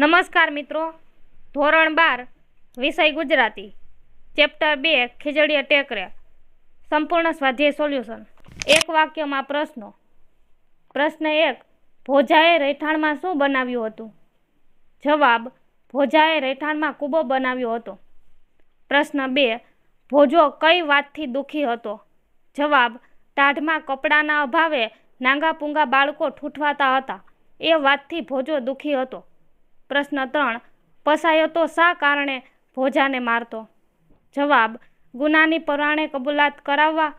નમસ્કાર મિત્રો ધોરણ બાર વિષય ગુજરાતી ચેપ્ટર બે ખીજડીયા ટેકરે સંપૂર્ણ સ્વાધ્યાય સોલ્યુશન એક વાક્યમાં પ્રશ્નો પ્રશ્ન એક ભોજાએ રહેઠાણમાં શું બનાવ્યું હતું જવાબ ભોજાએ રહેઠાણમાં કૂબો બનાવ્યો હતો પ્રશ્ન બે ભોજો કઈ વાતથી દુઃખી હતો જવાબ તાઢમાં કપડાના અભાવે નાંગા પૂંગા બાળકો ઠૂંઠવાતા હતા એ વાતથી ભોજો દુઃખી હતો પ્રશ્ન ત્રણ પસાયો તો શા કારણે ભોજાને મારતો જવાબ ગુનાની પુરાણે કબૂલાત કરાવવા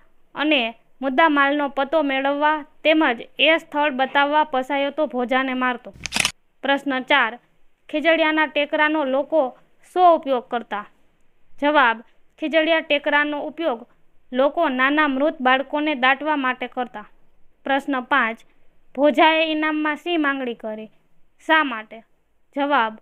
અને મુદ્દામાલનો પતો મેળવવા તેમજ એ સ્થળ બતાવવા પસાયો તો ભોજાને મારતો પ્રશ્ન ચાર ખીજડિયાના ટેકરાનો લોકો શો ઉપયોગ કરતા જવાબ ખીજડીયા ટેકરાનો ઉપયોગ લોકો નાના મૃત બાળકોને દાટવા માટે કરતા પ્રશ્ન પાંચ ભોજાએ ઇનામમાં શી માંગણી કરી શા માટે જવાબ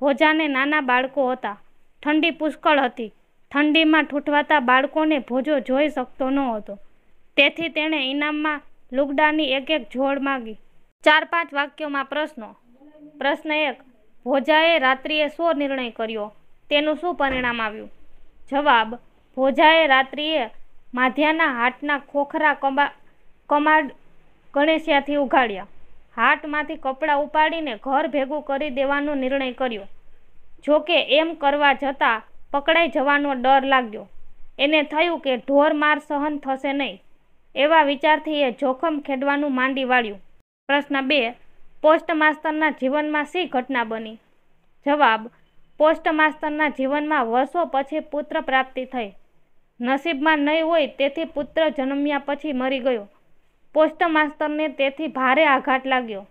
ભોજાને નાના બાળકો હતા ઠંડી પુષ્કળ હતી ઠંડીમાં ઠૂંઠવાતા બાળકોને ભોજો જોઈ શકતો ન હતો તેથી તેણે ઇનામમાં લુગડાની એક એક જોડ માગી ચાર પાંચ વાક્યોમાં પ્રશ્નો પ્રશ્ન એક ભોજાએ રાત્રિએ શું નિર્ણય કર્યો તેનું શું પરિણામ આવ્યું જવાબ ભોજાએ રાત્રિએ માધ્યાના હાટના ખોખરા કમા કમાડ ગણેશિયાથી ઉઘાડ્યા હાટમાંથી કપડાં ઉપાડીને ઘર ભેગું કરી દેવાનો નિર્ણય કર્યો જોકે એમ કરવા જતાં પકડાઈ જવાનો ડર લાગ્યો એને થયું કે ઢોર માર સહન થશે નહીં એવા વિચારથી એ જોખમ ખેડવાનું માંડી વાળ્યું પ્રશ્ન બે પોસ્ટ માસ્તરના જીવનમાં શી ઘટના બની જવાબ પોસ્ટમાસ્ટરના જીવનમાં વર્ષો પછી પુત્ર પ્રાપ્તિ થઈ નસીબમાં નહીં હોય તેથી પુત્ર જન્મ્યા પછી મરી ગયો પોસ્ટમાસ્તરને તેથી ભારે આઘાત લાગ્યો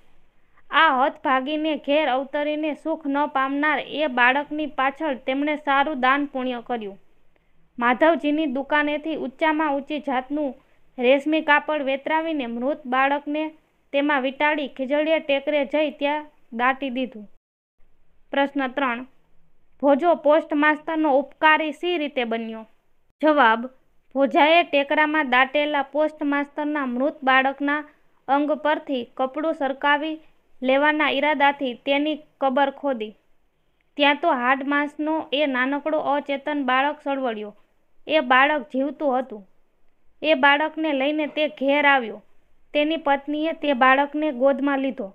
આ હતભાગીને ઘેર અવતરીને સુખ ન પામનાર એ બાળકની પાછળ તેમણે સારું દાન પુણ્ય કર્યું માધવજીની દુકાનેથી ઊંચામાં ઊંચી જાતનું રેશમી કાપડ વેતરાવીને મૃત બાળકને તેમાં વીંટાળી ખીજડીયા ટેકરે જઈ ત્યાં દાટી દીધું પ્રશ્ન ત્રણ ભોજો પોસ્ટ માસ્તરનો ઉપકારી સી રીતે બન્યો જવાબ ભોજાએ ટેકરામાં દાટેલા પોસ્ટ માસ્તરના મૃત બાળકના અંગ પરથી કપડું સરકાવી લેવાના ઈરાદાથી તેની કબર ખોદી ત્યાં તો હાડ માંસનો એ નાનકડો અચેતન બાળક સળવળ્યો એ બાળક જીવતું હતું એ બાળકને લઈને તે ઘેર આવ્યો તેની પત્નીએ તે બાળકને ગોદમાં લીધો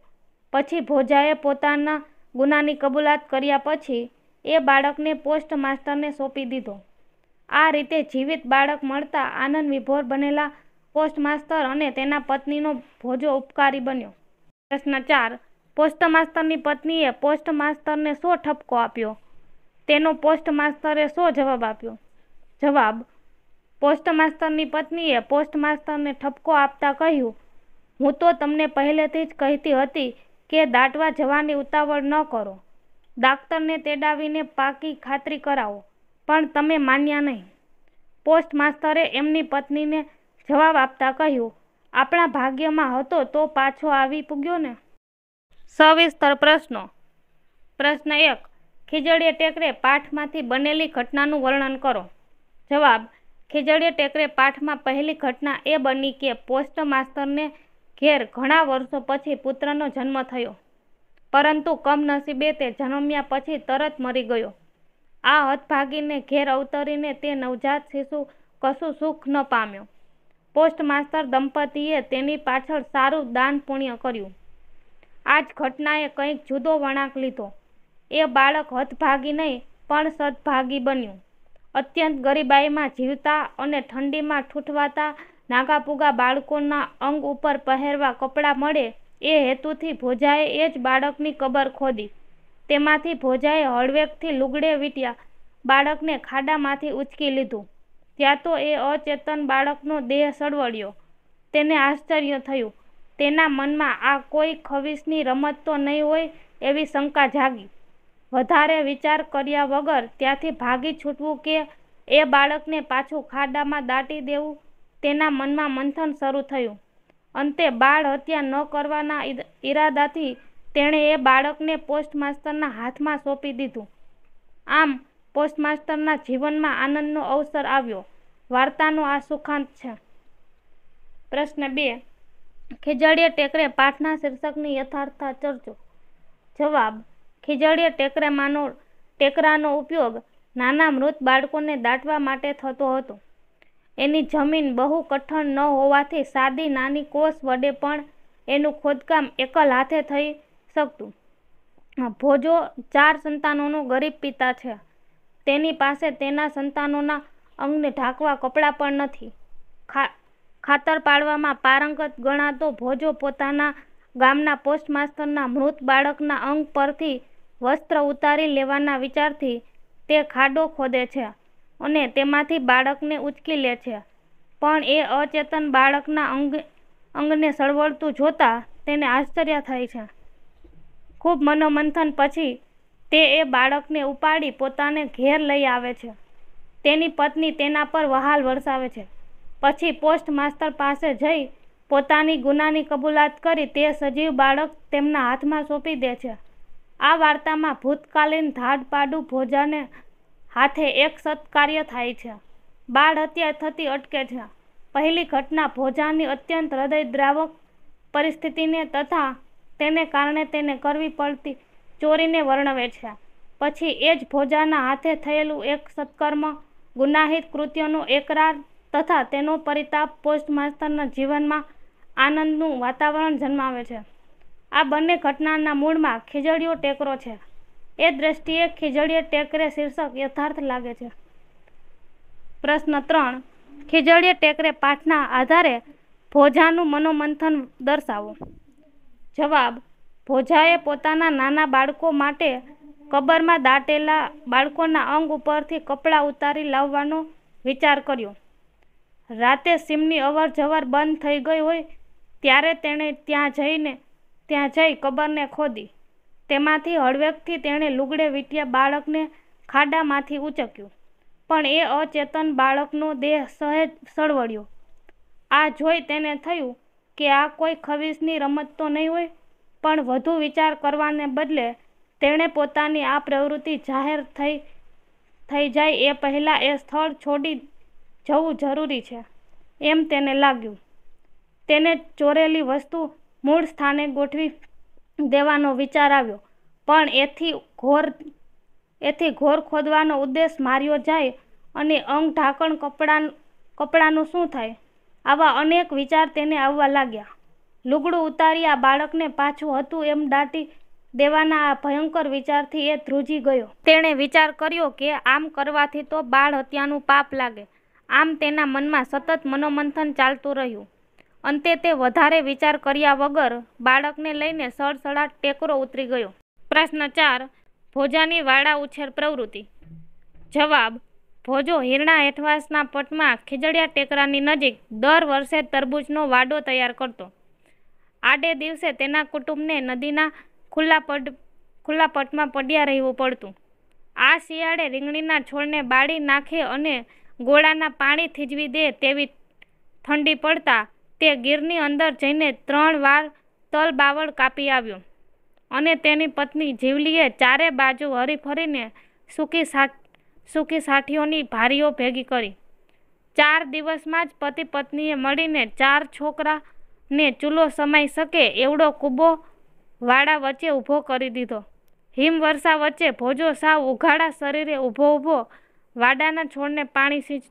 પછી ભોજાએ પોતાના ગુનાની કબૂલાત કર્યા પછી એ બાળકને પોસ્ટ માસ્ટરને સોંપી દીધો આ રીતે જીવિત બાળક મળતા આનંદ વિભોર બનેલા પોસ્ટમાસ્તર અને તેના પત્નીનો ભોજો ઉપકારી બન્યો પ્રશ્ન ચાર પોસ્ટમાસ્તરની પત્નીએ પોસ્ટમાસ્તરને શો ઠપકો આપ્યો તેનો પોસ્ટમાસ્તરે શો જવાબ આપ્યો જવાબ પોસ્ટમાસ્તરની પત્નીએ પોસ્ટમાસ્તરને ઠપકો આપતા કહ્યું હું તો તમને પહેલેથી જ કહેતી હતી કે દાટવા જવાની ઉતાવળ ન કરો ડાક્ટરને તેડાવીને પાકી ખાતરી કરાવો પણ તમે માન્યા નહીં પોસ્ટ માસ્તરે એમની પત્નીને જવાબ આપતા કહ્યું આપણા ભાગ્યમાં હતો તો પાછો આવી પૂગ્યો ને સવિસ્તર પ્રશ્નો પ્રશ્ન એક ખીજડીએ ટેકરે પાઠમાંથી બનેલી ઘટનાનું વર્ણન કરો જવાબ ખીજડીએ ટેકરે પાઠમાં પહેલી ઘટના એ બની કે પોસ્ટ માસ્તરને ઘેર ઘણા વર્ષો પછી પુત્રનો જન્મ થયો પરંતુ કમનસીબે તે જન્મ્યા પછી તરત મરી ગયો આ હદભાગીને ઘેર અવતરીને તે નવજાત શિશુ કશું સુખ ન પામ્યો પોસ્ટમાસ્ટર દંપતીએ તેની પાછળ સારું દાન પુણ્ય કર્યું આ જ ઘટનાએ કંઈક જુદો વળાંક લીધો એ બાળક હતભાગી નહીં પણ સદભાગી બન્યું અત્યંત ગરીબાઈમાં જીવતા અને ઠંડીમાં ઠૂંઠવાતા નાગાપુગા બાળકોના અંગ ઉપર પહેરવા કપડાં મળે એ હેતુથી ભોજાએ એ જ બાળકની કબર ખોદી તેમાંથી ભોજાએ હળવેકથી લુગડે વીટ્યા બાળકને ખાડામાંથી ઉચકી લીધું ત્યાં તો એ અચેતન બાળકનો દેહ સળવળ્યો તેને આશ્ચર્ય થયું તેના મનમાં આ કોઈ ખવિસની રમત તો નહીં હોય એવી શંકા જાગી વધારે વિચાર કર્યા વગર ત્યાંથી ભાગી છૂટવું કે એ બાળકને પાછું ખાડામાં દાટી દેવું તેના મનમાં મંથન શરૂ થયું અંતે બાળ હત્યા ન કરવાના ઈરાદાથી તેણે એ બાળકને પોસ્ટ માસ્તરના હાથમાં સોંપી દીધું આમ પોસ્ટ માસ્તરના જીવનમાં આનંદનો અવસર આવ્યો વાર્તાનો આ સુખાંત છે પ્રશ્ન બે ખીજડીએ ટેકરે પાઠના શીર્ષકની યથાર્થતા ચર્ચો જવાબ ખીજડીએ ટેકરામાંનો ટેકરાનો ઉપયોગ નાના મૃત બાળકોને દાટવા માટે થતો હતો એની જમીન બહુ કઠણ ન હોવાથી સાદી નાની કોષ વડે પણ એનું ખોદકામ એકલ હાથે થઈ શકતું ભોજો ચાર સંતાનોનો ગરીબ પિતા છે તેની પાસે તેના સંતાનોના અંગને ઢાંકવા કપડાં પણ નથી ખા ખાતર પાડવામાં પારંગત ગણાતો ભોજો પોતાના ગામના પોસ્ટ માસ્તરના મૃત બાળકના અંગ પરથી વસ્ત્ર ઉતારી લેવાના વિચારથી તે ખાડો ખોદે છે અને તેમાંથી બાળકને ઉચકી લે છે પણ એ અચેતન બાળકના અંગ અંગને સળવળતું જોતાં તેને આશ્ચર્ય થાય છે ખૂબ મનોમંથન પછી તે એ બાળકને ઉપાડી પોતાને ઘેર લઈ આવે છે તેની પત્ની તેના પર વહાલ વરસાવે છે પછી પોસ્ટ માસ્ટર પાસે જઈ પોતાની ગુનાની કબૂલાત કરી તે સજીવ બાળક તેમના હાથમાં સોંપી દે છે આ વાર્તામાં ભૂતકાલીન ધાડપાડું ભોજાને હાથે એક સત્કાર્ય થાય છે બાળ હત્યા થતી અટકે છે પહેલી ઘટના ભોજાની અત્યંત હૃદયદ્રાવક પરિસ્થિતિને તથા તેને કારણે તેને કરવી પડતી ચોરીને વર્ણવે છે પછી એ જ ભોજાના હાથે થયેલું એક સત્કર્મ ગુનાહિત કૃત્યનો એકરાર તથા તેનો પરિતાપ પોસ્ટ માસ્તરના જીવનમાં આનંદનું વાતાવરણ જન્માવે છે આ બંને ઘટનાના મૂળમાં ખીજડીયો ટેકરો છે એ દ્રષ્ટિએ ખીજડીએ ટેકરે શીર્ષક યથાર્થ લાગે છે પ્રશ્ન ત્રણ ખીજડીએ ટેકરે પાઠના આધારે ભોજાનું મનોમંથન દર્શાવો જવાબ ભોજાએ પોતાના નાના બાળકો માટે કબરમાં દાટેલા બાળકોના અંગ ઉપરથી કપડાં ઉતારી લાવવાનો વિચાર કર્યો રાતે સીમની અવર જવર બંધ થઈ ગઈ હોય ત્યારે તેણે ત્યાં જઈને ત્યાં જઈ કબરને ખોદી તેમાંથી હળવેકથી તેણે લુગડે વીંટ્યા બાળકને ખાડામાંથી ઉચક્યું પણ એ અચેતન બાળકનો દેહ સહેજ સળવડ્યો આ જોઈ તેને થયું કે આ કોઈ ખવિસની રમત તો નહીં હોય પણ વધુ વિચાર કરવાને બદલે તેણે પોતાની આ પ્રવૃત્તિ જાહેર થઈ થઈ જાય એ પહેલાં એ સ્થળ છોડી જવું જરૂરી છે એમ તેને લાગ્યું તેને ચોરેલી વસ્તુ મૂળ સ્થાને ગોઠવી દેવાનો વિચાર આવ્યો પણ એથી ઘોર એથી ઘોર ખોદવાનો ઉદ્દેશ માર્યો જાય અને અંગ ઢાંકણ કપડાં કપડાંનું શું થાય આવા અનેક વિચાર તેને આવવા લાગ્યા લુગડું ઉતારી આ બાળકને પાછું હતું એમ દાટી દેવાના આ ભયંકર વિચારથી એ ધ્રુજી ગયો તેણે વિચાર કર્યો કે આમ કરવાથી તો બાળ હત્યાનું પાપ લાગે આમ તેના મનમાં સતત મનોમંથન ચાલતું રહ્યું અંતે તે વધારે વિચાર કર્યા વગર બાળકને લઈને સડસડાટ ટેકરો ઉતરી ગયો પ્રશ્ન ચાર ભોજાની વાળા ઉછેર પ્રવૃત્તિ જવાબ ભોજો હિરણા હેઠવાસના પટમાં ખીજડિયા ટેકરાની નજીક દર વર્ષે તરબૂચનો વાડો તૈયાર કરતો આડે દિવસે તેના કુટુંબને નદીના ખુલ્લા પડ ખુલ્લા પટમાં પડ્યા રહેવું પડતું આ શિયાળે રીંગણીના છોડને બાળી નાખે અને ગોળાના પાણી થીજવી દે તેવી ઠંડી પડતા તે ગીરની અંદર જઈને ત્રણ વાર તલ બાવળ કાપી આવ્યો અને તેની પત્ની જીવલીએ ચારે બાજુ હરીફરીને સૂકી શાક સુખી સાઠીઓની ભારીઓ ભેગી કરી ચાર દિવસમાં જ પતિ પત્નીએ મળીને ચાર છોકરાને ચૂલો સમાઈ શકે એવડો કૂબો વાડા વચ્ચે ઊભો કરી દીધો હિમવર્ષા વચ્ચે ભોજો સાવ ઉઘાડા શરીરે ઊભો ઊભો વાડાના છોડને પાણી સિંચ